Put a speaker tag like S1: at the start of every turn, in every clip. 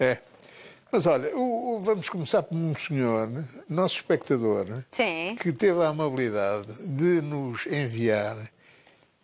S1: É. Mas olha, o, o, vamos começar por um senhor, nosso espectador, que teve a amabilidade de nos enviar.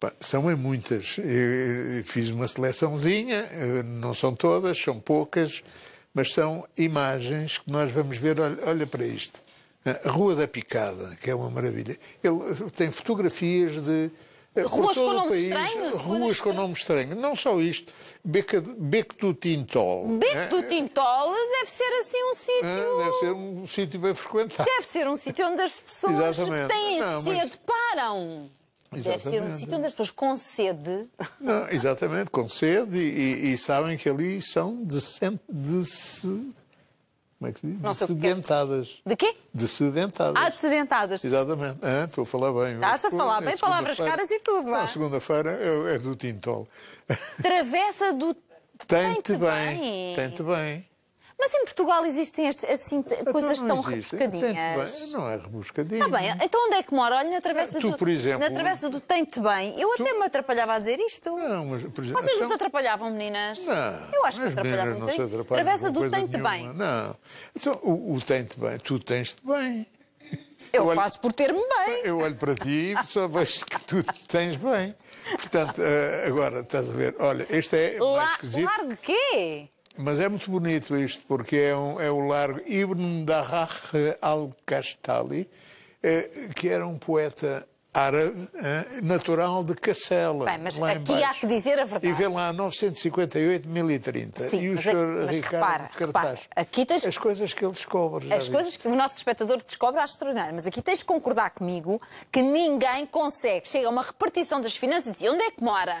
S1: Pá, são em é muitas. Eu eh, eh, fiz uma seleçãozinha, eh, não são todas, são poucas, mas são imagens que nós vamos ver. Olha, olha para isto. A Rua da Picada, que é uma maravilha. Ele tem fotografias de Ruas com nomes estranhos? Ruas com nomes estranhos. Não só isto. Beca, Beco do Tintol. Beco né? do
S2: Tintol deve ser assim um sítio... É?
S1: Deve ser um sítio bem frequentado. Deve
S2: ser um sítio onde as pessoas que têm não, sede mas... param.
S1: Exatamente. Deve ser um sítio
S2: onde as pessoas com sede.
S1: Não, exatamente, com sede e, e, e sabem que ali são decentes. De como é que se diz? Não De é quê? Dessedentadas. Ah,
S2: sedentadas
S1: Exatamente. Ah, estou a falar bem. Estás a falar é bem, palavras caras e tudo. Na é? segunda-feira é, é do Tintol.
S2: Travessa do...
S1: tente Tente bem. tente bem.
S2: Portugal existem estes, assim, então coisas tão existe. rebuscadinhas.
S1: Bem, não é rebuscadinha. Está bem,
S2: então onde é que mora? Olha, na travessa ah, tu, do. Por exemplo, na travessa do Tem-te Bem. Eu tu... até me atrapalhava
S1: a dizer isto. Não, mas, por exemplo, Vocês então... nos
S2: atrapalhavam, meninas?
S1: Não. Eu acho que se atrapalhavam. Não se travessa do Tem-te Bem. Não. Então, o, o Tem-te Bem, tu tens-te bem. Eu, eu faço olho, por ter-me bem. Eu olho para ti e só vejo que tu tens bem. Portanto, eh, agora, estás a ver, olha, este é. La, mais esquisito.
S2: Largo quê?
S1: Mas é muito bonito isto, porque é, um, é o largo Ibn Darrah al-Kastali, eh, que era um poeta árabe, eh, natural de Cassela. Bem, mas aqui embaixo. há que dizer a verdade. E vê lá, 958-1030. Sim, e o mas, senhor mas Ricardo repara, Cartaz. aqui tens... As coisas que ele descobre. As coisas
S2: que o nosso espectador descobre acho extraordinário. Mas aqui tens de concordar comigo que ninguém consegue. Chega a uma repartição das finanças e onde é que mora?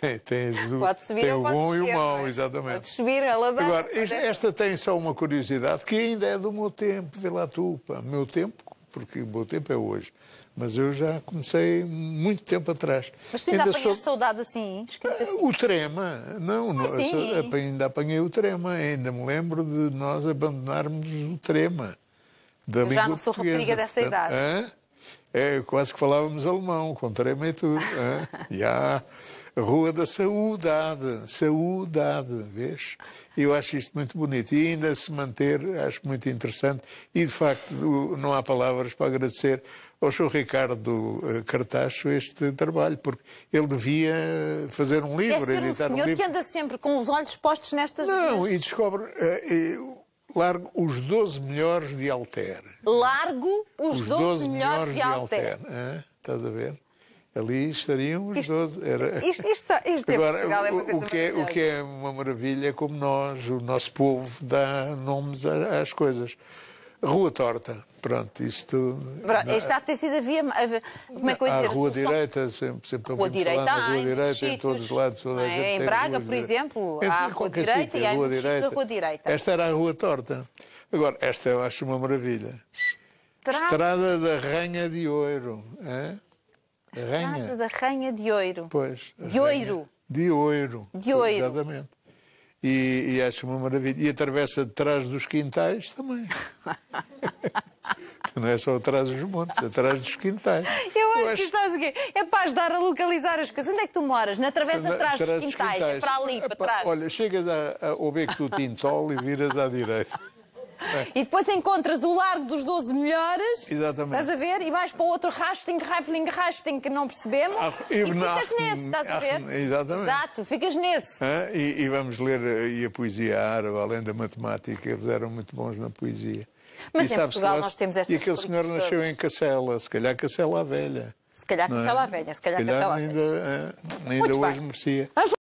S1: tem, tem, pode subir tem o bom descer, e o mau, é? exatamente. Pode subir ela é dá. Agora, esta, esta tem só uma curiosidade que ainda é do meu tempo, vê lá tu, meu tempo, porque o meu tempo é hoje. Mas eu já comecei muito tempo atrás. Mas tu ainda, ainda apanhaste
S2: sou... saudade assim? assim? O
S1: trema, não, ah, não ainda apanhei o trema, ainda me lembro de nós abandonarmos o trema. Da eu já não sou rapariga dessa idade. Hã? É, quase que falávamos alemão, contrai-me tudo. Né? Rua da Saudade, Saudade, vês? Eu acho isto muito bonito e ainda se manter, acho muito interessante. E de facto, não há palavras para agradecer ao Sr. Ricardo eh, Cartacho este trabalho, porque ele devia fazer um livro, Deve é ser editar um senhor um livro. que
S2: anda sempre com os olhos postos nestas. Não, e
S1: descobre. Uh, largo os 12 melhores de Alter.
S2: Largo os, os 12, 12 melhores, de Alter. De Alter.
S1: Ah, estás a ver? Ali estariam os isto, 12. Era... Isto,
S2: isto, isto é Agora, é o, o, que é, o que é
S1: uma maravilha é como nós, o nosso povo, dá nomes às coisas. Rua Torta. Pronto, isto.
S2: Pronto, isto há de ter sido a via. Como é que eu entendo? A Rua
S1: Direita, sempre, sempre a Rua Direita, há, Rua Direita, em todos os lados. Toda é? gente em Braga, por exemplo, há a Rua Direita sítio, e há Rua Direita. Rua Direita. Esta era a Rua Torta. Agora, esta eu acho uma maravilha. Estrada, Estrada da Ranha de Ouro. É? Estrada Ranha.
S2: da Ranha de Ouro. Pois. De Ouro.
S1: De Ouro. De Ouro. Exatamente e, e acho uma maravilha. E atravessa atrás dos quintais também. Não é só atrás dos montes, atrás dos quintais.
S2: Eu acho, eu acho... que estás o quê? É para ajudar a localizar as coisas. Onde é que tu moras? Na travessa atrás dos quintais, é quintais. É para ali, para trás. Olha,
S1: chegas a, a, ao beco do Tintol e viras à direita.
S2: É. E depois encontras o largo dos 12 melhores. Exatamente. Estás a ver? E vais para o outro Rasting, Raifling, Rasting, que não percebemos. Ah, e, ficas nesse, estás a ver? Exatamente. Exato, ficas nesse.
S1: Ah, e, e, vamos ler eh, e a poesia árabe, além da matemática, eles eram muito bons na poesia. Mas e em Portugal nós temos estas E aquele senhor nasceu em Cacela, se calhar Cacela a Velha.
S2: Se calhar é? Cacela é? a Velha, se calhar, se calhar Cacela a
S1: Velha. Ainda, ainda hoje bem. merecia.